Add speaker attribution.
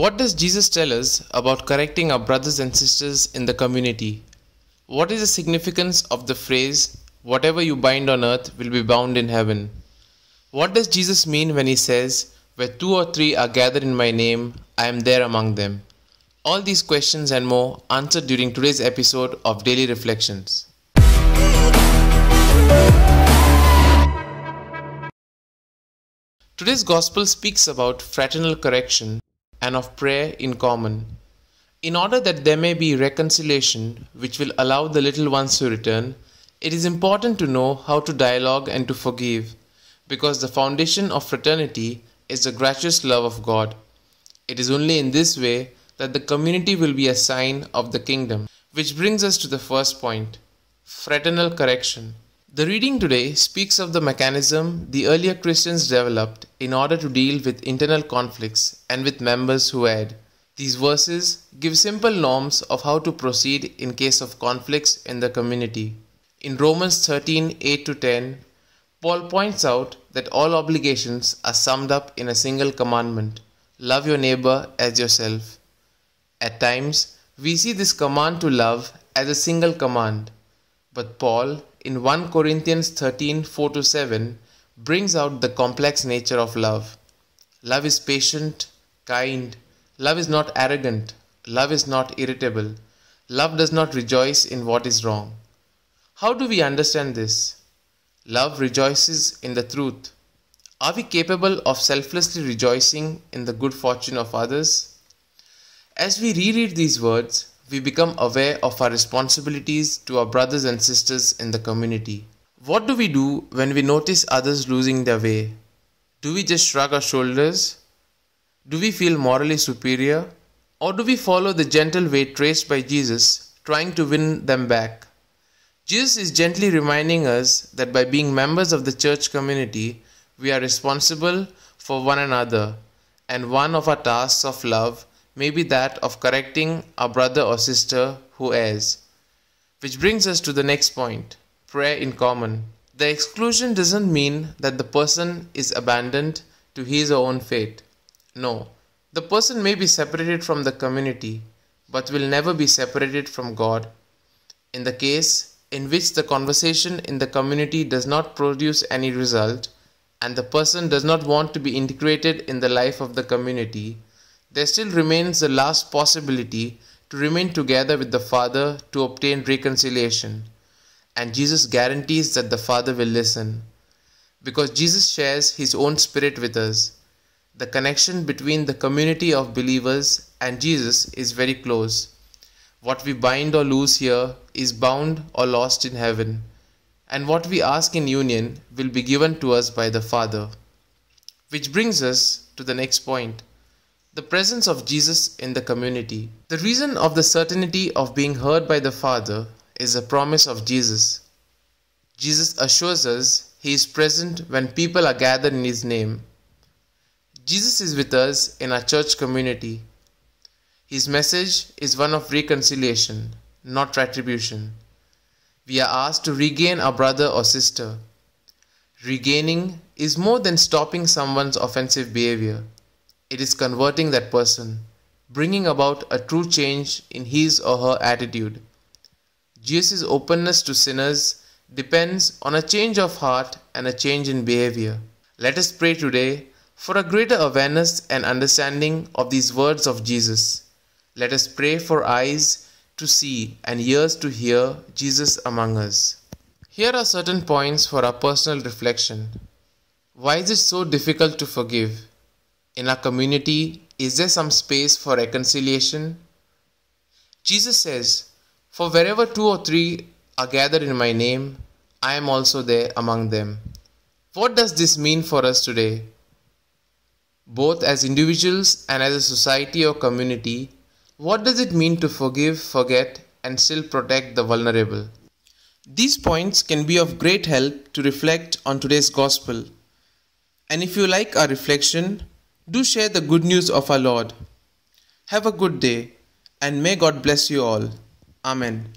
Speaker 1: What does Jesus tell us about correcting our brothers and sisters in the community? What is the significance of the phrase, whatever you bind on earth will be bound in heaven? What does Jesus mean when he says, where two or three are gathered in my name, I am there among them? All these questions and more answered during today's episode of Daily Reflections. Today's Gospel speaks about fraternal correction and of prayer in common, in order that there may be reconciliation which will allow the little ones to return. It is important to know how to dialogue and to forgive, because the foundation of fraternity is the gracious love of God. It is only in this way that the community will be a sign of the kingdom. Which brings us to the first point fraternal correction. The reading today speaks of the mechanism the earlier Christians developed in order to deal with internal conflicts and with members who had. These verses give simple norms of how to proceed in case of conflicts in the community. In Romans 13 8 to 10, Paul points out that all obligations are summed up in a single commandment love your neighbor as yourself. At times, we see this command to love as a single command but Paul, in 1 Corinthians 13 4 7, brings out the complex nature of love. Love is patient, kind. Love is not arrogant. Love is not irritable. Love does not rejoice in what is wrong. How do we understand this? Love rejoices in the truth. Are we capable of selflessly rejoicing in the good fortune of others? As we reread these words, we become aware of our responsibilities to our brothers and sisters in the community. What do we do when we notice others losing their way? Do we just shrug our shoulders? Do we feel morally superior? Or do we follow the gentle way traced by Jesus, trying to win them back? Jesus is gently reminding us that by being members of the church community, we are responsible for one another, and one of our tasks of love may be that of correcting a brother or sister who errs. Which brings us to the next point prayer in common. The exclusion doesn't mean that the person is abandoned to his or own fate. No, the person may be separated from the community, but will never be separated from God. In the case in which the conversation in the community does not produce any result, and the person does not want to be integrated in the life of the community, there still remains the last possibility to remain together with the Father to obtain reconciliation. And Jesus guarantees that the Father will listen. Because Jesus shares his own spirit with us, the connection between the community of believers and Jesus is very close. What we bind or lose here is bound or lost in heaven, and what we ask in union will be given to us by the Father. Which brings us to the next point the presence of Jesus in the community. The reason of the certainty of being heard by the Father is the promise of Jesus. Jesus assures us he is present when people are gathered in his name. Jesus is with us in our church community. His message is one of reconciliation, not retribution. We are asked to regain our brother or sister. Regaining is more than stopping someone's offensive behavior it is converting that person, bringing about a true change in his or her attitude. Jesus' openness to sinners depends on a change of heart and a change in behavior. Let us pray today for a greater awareness and understanding of these words of Jesus. Let us pray for eyes to see and ears to hear Jesus among us. Here are certain points for our personal reflection. Why is it so difficult to forgive? in our community, is there some space for reconciliation? Jesus says, For wherever two or three are gathered in my name, I am also there among them. What does this mean for us today? Both as individuals and as a society or community, what does it mean to forgive, forget, and still protect the vulnerable? These points can be of great help to reflect on today's gospel. And if you like our reflection, do share the good news of our Lord. Have a good day, and may God bless you all. Amen.